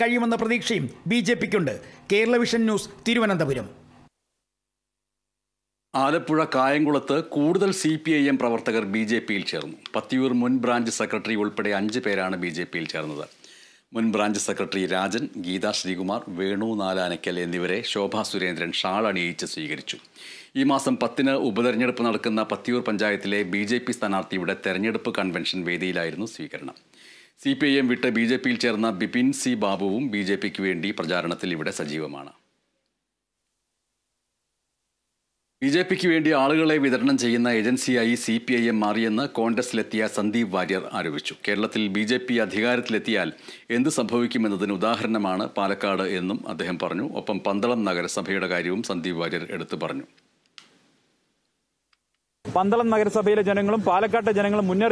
കഴിയുമെന്ന പ്രതീക്ഷയും B J പിക്കുണ്ട് കേരള വിഷൻ ന്യൂസ് തിരുവനന്തപുരം ആലപ്പുഴ കായംകുളത്ത് കൂടുതൽ സി പി ഐ എം പ്രവർത്തകർ ബി ജെ പിയിൽ ചേർന്നു പത്തിയൂർ മുൻ ബ്രാഞ്ച് സെക്രട്ടറി ഉൾപ്പെടെ അഞ്ച് പേരാണ് ബി ജെ പിയിൽ ചേർന്നത് മുൻ ബ്രാഞ്ച് സെക്രട്ടറി രാജൻ ഗീതാ ശ്രീകുമാർ വേണു നാലാനക്കൽ എന്നിവരെ ശോഭാ സുരേന്ദ്രൻ ഷാൾ അണിയിച്ച് സ്വീകരിച്ചു ഈ മാസം പത്തിന് ഉപതെരഞ്ഞെടുപ്പ് നടക്കുന്ന പത്തിയൂർ പഞ്ചായത്തിലെ ബി ജെ പി സ്ഥാനാർത്ഥിയുടെ തെരഞ്ഞെടുപ്പ് കൺവെൻഷൻ വേദിയിലായിരുന്നു സ്വീകരണം സി പി ഐ എം വിട്ട് ബി ജെ പിയിൽ ചേർന്ന ബിപിൻ സി ബാബുവും ബി ജെ പിക്ക് വേണ്ടി പ്രചാരണത്തിൽ ഇവിടെ സജീവമാണ് ബി ജെ പിക്ക് വേണ്ടി ആളുകളെ വിതരണം ചെയ്യുന്ന ഏജൻസിയായി സി പി ഐ എം മാറിയെന്ന് കോൺഗ്രസിലെത്തിയ സന്ദീപ് വാര്യർ ആരോപിച്ചു കേരളത്തിൽ ബി ജെ പി അധികാരത്തിലെത്തിയാൽ എന്ത് സംഭവിക്കുമെന്നതിന് ഉദാഹരണമാണ് പാലക്കാട് എന്നും അദ്ദേഹം പറഞ്ഞു ഒപ്പം പന്തളം നഗരസഭയുടെ കാര്യവും സന്ദീപ് വാര്യർ എടുത്തു പറഞ്ഞു പന്തളം നഗരസഭയിലെ ജനങ്ങളും പാലക്കാട്ടെ ജനങ്ങളും മുന്നേറി